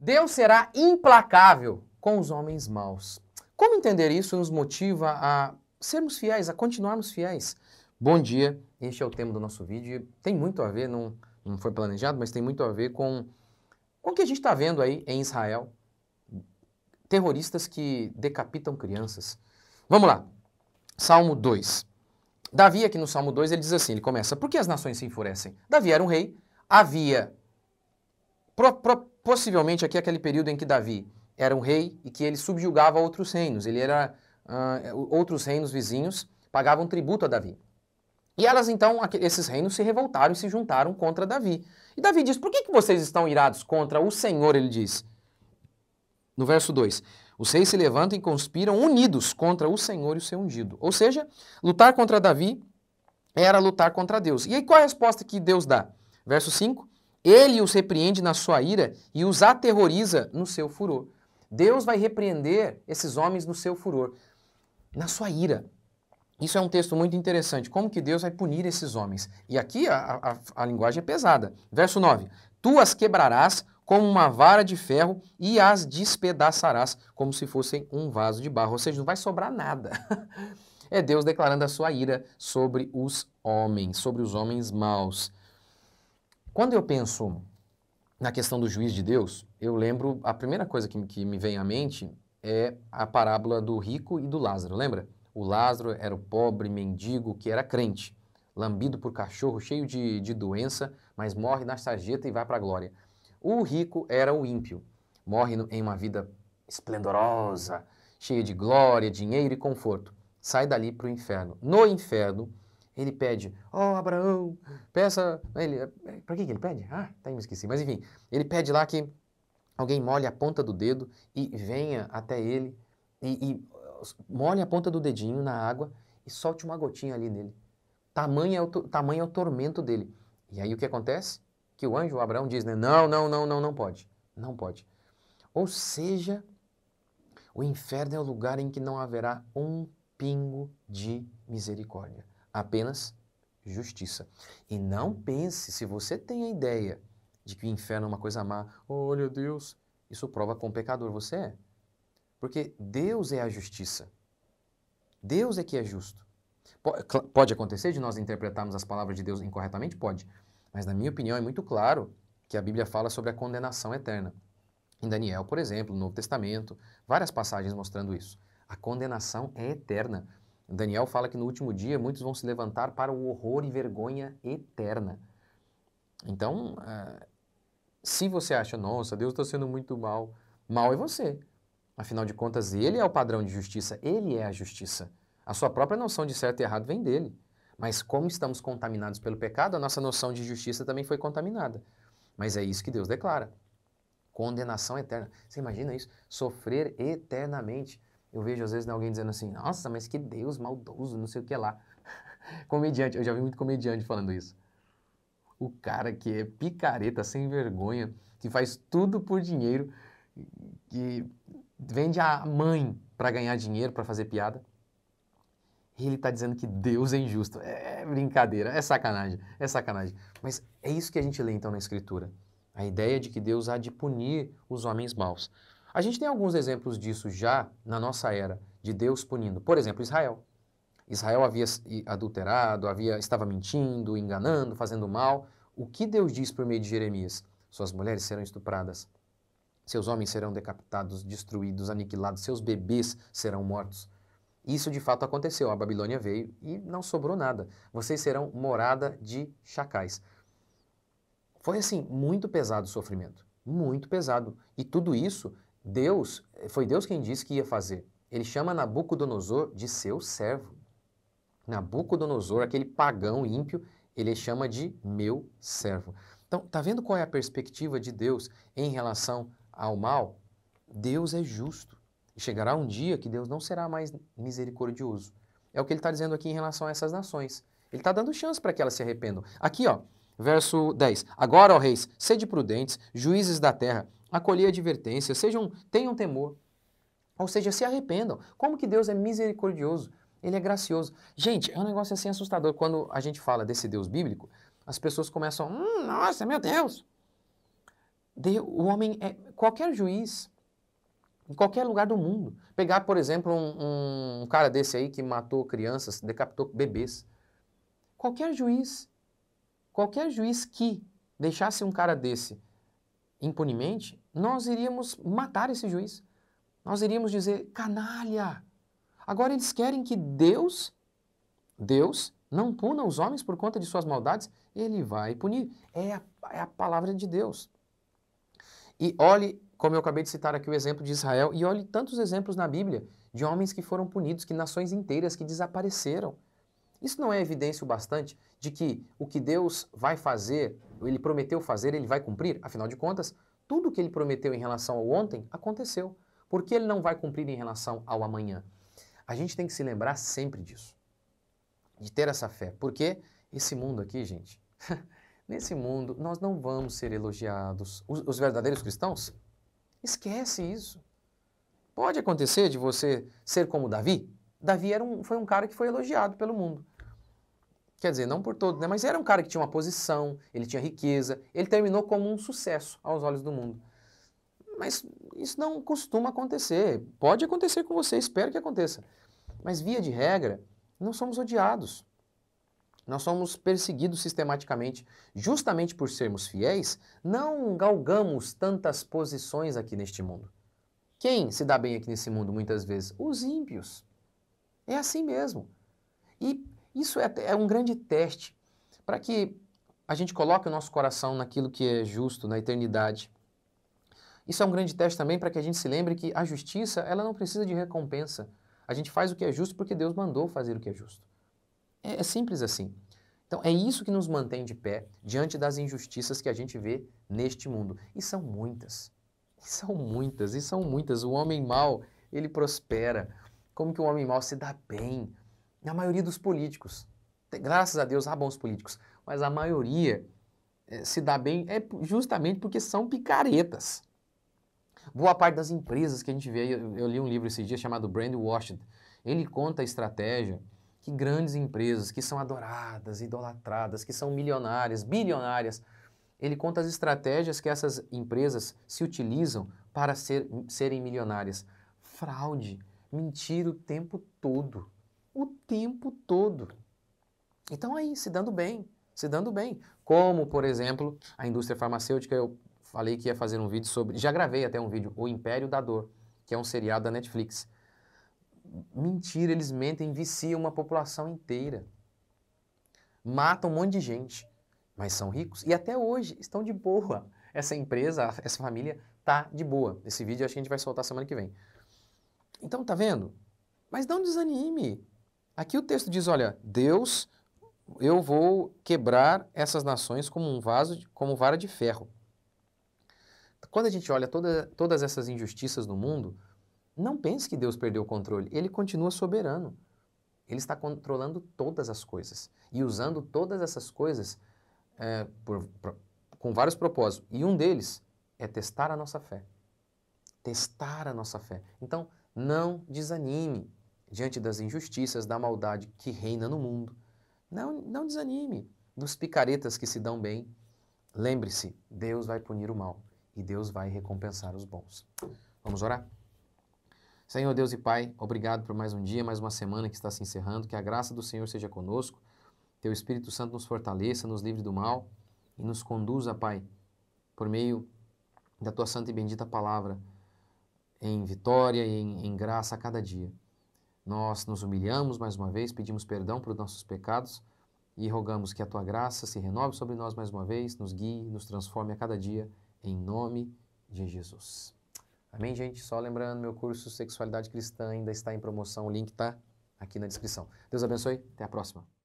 Deus será implacável com os homens maus. Como entender isso nos motiva a sermos fiéis, a continuarmos fiéis? Bom dia, este é o tema do nosso vídeo tem muito a ver, não, não foi planejado, mas tem muito a ver com, com o que a gente está vendo aí em Israel. Terroristas que decapitam crianças. Vamos lá, Salmo 2. Davi, aqui no Salmo 2, ele diz assim: ele começa, por que as nações se enfurecem? Davi era um rei, havia pro, pro, possivelmente aqui aquele período em que Davi era um rei e que ele subjugava outros reinos. Ele era uh, outros reinos vizinhos pagavam tributo a Davi. E elas então esses reinos se revoltaram e se juntaram contra Davi. E Davi diz: Por que, que vocês estão irados contra o Senhor? Ele diz. No verso 2: Os reis se levantam e conspiram unidos contra o Senhor e o seu ungido. Ou seja, lutar contra Davi era lutar contra Deus. E aí qual é a resposta que Deus dá? Verso 5: ele os repreende na sua ira e os aterroriza no seu furor. Deus vai repreender esses homens no seu furor, na sua ira. Isso é um texto muito interessante. Como que Deus vai punir esses homens? E aqui a, a, a linguagem é pesada. Verso 9: Tu as quebrarás como uma vara de ferro e as despedaçarás como se fossem um vaso de barro. Ou seja, não vai sobrar nada. é Deus declarando a sua ira sobre os homens, sobre os homens maus. Quando eu penso na questão do juiz de Deus, eu lembro, a primeira coisa que, que me vem à mente é a parábola do rico e do Lázaro, lembra? O Lázaro era o pobre mendigo que era crente, lambido por cachorro, cheio de, de doença, mas morre na sarjeta e vai para a glória. O rico era o ímpio, morre em uma vida esplendorosa, cheia de glória, dinheiro e conforto. Sai dali para o inferno. No inferno, ele pede, ó oh, Abraão, peça. Ele, pra que, que ele pede? Ah, tá, me esqueci. Mas enfim, ele pede lá que alguém molhe a ponta do dedo e venha até ele e, e uh, molhe a ponta do dedinho na água e solte uma gotinha ali nele. Tamanho é o, tamanho é o tormento dele. E aí o que acontece? Que o anjo, o Abraão, diz, né? Não, não, não, não, não pode. Não pode. Ou seja, o inferno é o lugar em que não haverá um pingo de misericórdia apenas justiça. E não pense, se você tem a ideia de que o inferno é uma coisa má, olha Deus, isso prova quão pecador você é. Porque Deus é a justiça. Deus é que é justo. Pode acontecer de nós interpretarmos as palavras de Deus incorretamente? Pode. Mas, na minha opinião, é muito claro que a Bíblia fala sobre a condenação eterna. Em Daniel, por exemplo, no Novo Testamento, várias passagens mostrando isso. A condenação é eterna. Daniel fala que no último dia muitos vão se levantar para o horror e vergonha eterna. Então, uh, se você acha, nossa, Deus está sendo muito mal, mal é você. Afinal de contas, ele é o padrão de justiça, ele é a justiça. A sua própria noção de certo e errado vem dele. Mas como estamos contaminados pelo pecado, a nossa noção de justiça também foi contaminada. Mas é isso que Deus declara. Condenação eterna. Você imagina isso? Sofrer eternamente. Eu vejo às vezes né, alguém dizendo assim, nossa, mas que Deus maldoso, não sei o que lá. comediante, eu já vi muito comediante falando isso. O cara que é picareta, sem vergonha, que faz tudo por dinheiro, que vende a mãe para ganhar dinheiro, para fazer piada. E ele está dizendo que Deus é injusto. É brincadeira, é sacanagem, é sacanagem. Mas é isso que a gente lê então na Escritura. A ideia de que Deus há de punir os homens maus. A gente tem alguns exemplos disso já na nossa era, de Deus punindo. Por exemplo, Israel. Israel havia adulterado, havia estava mentindo, enganando, fazendo mal. O que Deus diz por meio de Jeremias? Suas mulheres serão estupradas, seus homens serão decapitados, destruídos, aniquilados, seus bebês serão mortos. Isso de fato aconteceu. A Babilônia veio e não sobrou nada. Vocês serão morada de chacais. Foi assim, muito pesado o sofrimento, muito pesado. E tudo isso Deus, eh, foi Deus quem disse que ia fazer. Ele chama Nabucodonosor de seu servo. Nabucodonosor, aquele pagão ímpio, ele chama de meu servo. Então, tá vendo qual é a perspectiva de Deus em relação ao mal? Deus é justo. chegará um dia que Deus não será mais misericordioso. É o que ele está dizendo aqui em relação a essas nações. Ele está dando chance para que elas se arrependam. Aqui, ó, verso 10. Agora, ó reis, sede prudentes, juízes da terra, acolher advertência, sejam, tenham temor. Ou seja, se arrependam. Como que Deus é misericordioso? Ele é gracioso. Gente, é um negócio assim assustador. Quando a gente fala desse Deus bíblico, as pessoas começam, hum, nossa, meu Deus. o homem é qualquer juiz, em qualquer lugar do mundo. Pegar, por exemplo, um, um cara desse aí que matou crianças, decapitou bebês. Qualquer juiz, qualquer juiz que deixasse um cara desse impunemente, nós iríamos matar esse juiz. Nós iríamos dizer, canalha! Agora eles querem que Deus, Deus, não puna os homens por conta de suas maldades, ele vai punir. É a, é a palavra de Deus. E olhe, como eu acabei de citar aqui o exemplo de Israel, e olhe tantos exemplos na Bíblia de homens que foram punidos, que nações inteiras que desapareceram. Isso não é evidência o bastante de que o que Deus vai fazer, ele prometeu fazer, ele vai cumprir? Afinal de contas, tudo o que ele prometeu em relação ao ontem aconteceu. Por que ele não vai cumprir em relação ao amanhã? A gente tem que se lembrar sempre disso, de ter essa fé. Porque esse mundo aqui, gente, nesse mundo nós não vamos ser elogiados. Os, os verdadeiros cristãos, esquece isso. Pode acontecer de você ser como Davi. Davi era um, foi um cara que foi elogiado pelo mundo. Quer dizer, não por todo, né? Mas era um cara que tinha uma posição, ele tinha riqueza, ele terminou como um sucesso aos olhos do mundo. Mas isso não costuma acontecer. Pode acontecer com você, espero que aconteça. Mas via de regra, não somos odiados. Nós somos perseguidos sistematicamente, justamente por sermos fiéis, não galgamos tantas posições aqui neste mundo. Quem se dá bem aqui nesse mundo muitas vezes? Os ímpios. É assim mesmo. E isso é, é um grande teste para que a gente coloque o nosso coração naquilo que é justo, na eternidade. Isso é um grande teste também para que a gente se lembre que a justiça ela não precisa de recompensa. A gente faz o que é justo porque Deus mandou fazer o que é justo. É, é simples assim. Então é isso que nos mantém de pé diante das injustiças que a gente vê neste mundo. E são muitas. E são muitas, e são muitas. O homem mau, ele prospera. Como que o homem mau se dá bem? A maioria dos políticos, graças a Deus há bons políticos, mas a maioria é, se dá bem é justamente porque são picaretas. Boa parte das empresas que a gente vê, eu, eu li um livro esses dias chamado Brand Washington, ele conta a estratégia que grandes empresas que são adoradas, idolatradas, que são milionárias, bilionárias, ele conta as estratégias que essas empresas se utilizam para ser, serem milionárias. Fraude, mentira o tempo todo tempo todo. Então aí, se dando bem, se dando bem. Como, por exemplo, a indústria farmacêutica, eu falei que ia fazer um vídeo sobre, já gravei até um vídeo, O Império da Dor, que é um seriado da Netflix. Mentira, eles mentem, viciam uma população inteira. Matam um monte de gente, mas são ricos e até hoje estão de boa. Essa empresa, essa família tá de boa. Esse vídeo acho que a gente vai soltar semana que vem. Então, tá vendo? Mas não desanime. Aqui o texto diz: olha, Deus, eu vou quebrar essas nações como um vaso, de, como vara de ferro. Quando a gente olha toda, todas essas injustiças no mundo, não pense que Deus perdeu o controle. Ele continua soberano. Ele está controlando todas as coisas e usando todas essas coisas é, por, por, com vários propósitos. E um deles é testar a nossa fé. Testar a nossa fé. Então, não desanime diante das injustiças, da maldade que reina no mundo. Não, não desanime dos picaretas que se dão bem. Lembre-se, Deus vai punir o mal e Deus vai recompensar os bons. Vamos orar? Senhor Deus e Pai, obrigado por mais um dia, mais uma semana que está se encerrando. Que a graça do Senhor seja conosco. Teu Espírito Santo nos fortaleça, nos livre do mal e nos conduza, Pai, por meio da tua santa e bendita palavra, em vitória e em, em graça a cada dia. Nós nos humilhamos mais uma vez, pedimos perdão por nossos pecados e rogamos que a tua graça se renove sobre nós mais uma vez, nos guie, nos transforme a cada dia, em nome de Jesus. Amém, gente? Só lembrando, meu curso Sexualidade Cristã ainda está em promoção, o link está aqui na descrição. Deus abençoe, até a próxima.